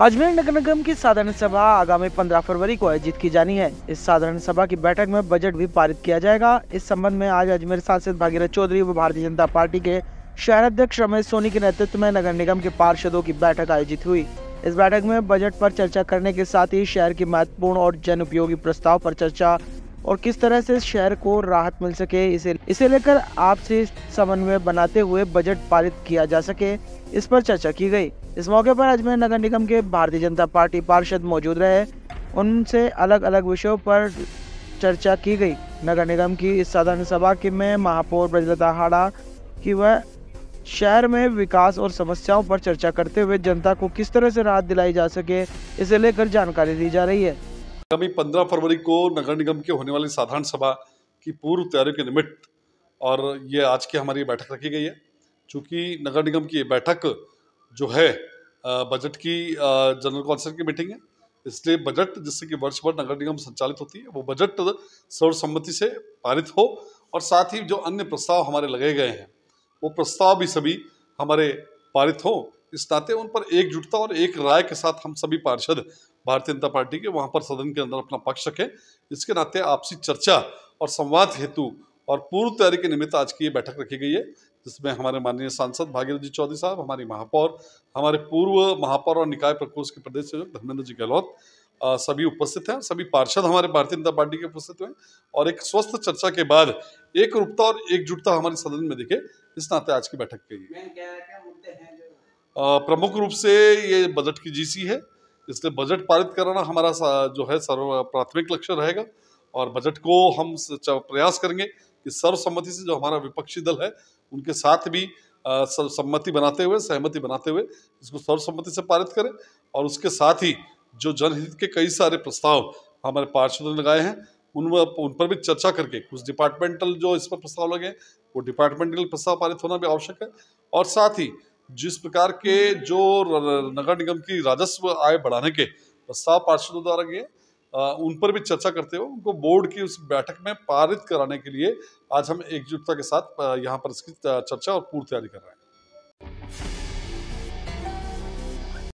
अजमेर नगर निगम की साधारण सभा आगामी 15 फरवरी को आयोजित की जानी है इस साधारण सभा की बैठक में बजट भी पारित किया जाएगा इस संबंध में आज अजमेर सांसद भागीरथ चौधरी व भारतीय जनता पार्टी के शहर अध्यक्ष रमेश सोनी के नेतृत्व में नगर निगम के पार्षदों की बैठक आयोजित हुई इस बैठक में बजट पर चर्चा करने के साथ ही शहर की महत्वपूर्ण और जन उपयोगी प्रस्ताव पर चर्चा और किस तरह से शहर को राहत मिल सके इसे इसे लेकर आपसी समन्वय बनाते हुए बजट पारित किया जा सके इस पर चर्चा की गई इस मौके पर अजमेर नगर निगम के भारतीय जनता पार्टी पार्षद मौजूद रहे उनसे अलग अलग विषयों पर चर्चा की गई नगर निगम की इस साधारण सभा में महापौर ब्रजलता हाड़ा की वह शहर में विकास और समस्याओं पर चर्चा करते हुए जनता को किस तरह से राहत दिलाई जा सके इसे लेकर जानकारी दी जा रही है आगामी पंद्रह फरवरी को नगर निगम के होने वाली साधारण सभा की पूर्व तैयारियों के निमित्त और ये आज की हमारी बैठक रखी गई है चूँकि नगर निगम की बैठक जो है बजट की जनरल काउंसिल की मीटिंग है इसलिए बजट जिससे कि वर्ष भर नगर निगम संचालित होती है वो बजट सर्वसम्मति से पारित हो और साथ ही जो अन्य प्रस्ताव हमारे लगाए गए हैं वो प्रस्ताव भी सभी हमारे पारित हो इस नाते उन पर एकजुटता और एक राय के साथ हम सभी पार्षद भारतीय जनता पार्टी के वहाँ पर सदन के अंदर अपना पक्ष रखें इसके नाते आपसी चर्चा और संवाद हेतु और पूर्व तैयारी के निमित्त आज की ये बैठक रखी गई है जिसमें हमारे माननीय सांसद भागीरथ जी चौधरी साहब हमारी महापौर हमारे पूर्व महापौर और निकाय प्रकोष्ठ के प्रदेश संयोजक धर्मेंद्र जी गहलोत सभी उपस्थित हैं सभी पार्षद हमारे भारतीय जनता पार्टी के उपस्थित हुए और एक स्वस्थ चर्चा के बाद एक रूपता और एकजुटता हमारे सदन में दिखे इस नाते आज की बैठक गई प्रमुख रूप से ये बजट की जीसी है इसलिए बजट पारित कराना हमारा जो है सर्व प्राथमिक लक्ष्य रहेगा और बजट को हम प्रयास करेंगे कि सर्वसम्मति से जो हमारा विपक्षी दल है उनके साथ भी सर्वसम्मति बनाते हुए सहमति बनाते हुए इसको सर्वसम्मति से पारित करें और उसके साथ ही जो जनहित के कई सारे प्रस्ताव हमारे पार्षदों ने लगाए हैं उन उन पर भी चर्चा करके कुछ डिपार्टमेंटल जो इस पर प्रस्ताव लगे वो डिपार्टमेंटल प्रस्ताव पारित होना भी आवश्यक है और साथ ही जिस प्रकार के जो नगर निगम की राजस्व आय बढ़ाने के प्रस्ताव पार्षदों द्वारा किए उन पर भी चर्चा करते हुए उनको बोर्ड की उस बैठक में पारित कराने के लिए आज हम एकजुटता के साथ यहाँ पर इसकी चर्चा और पूर्व तैयारी कर रहे हैं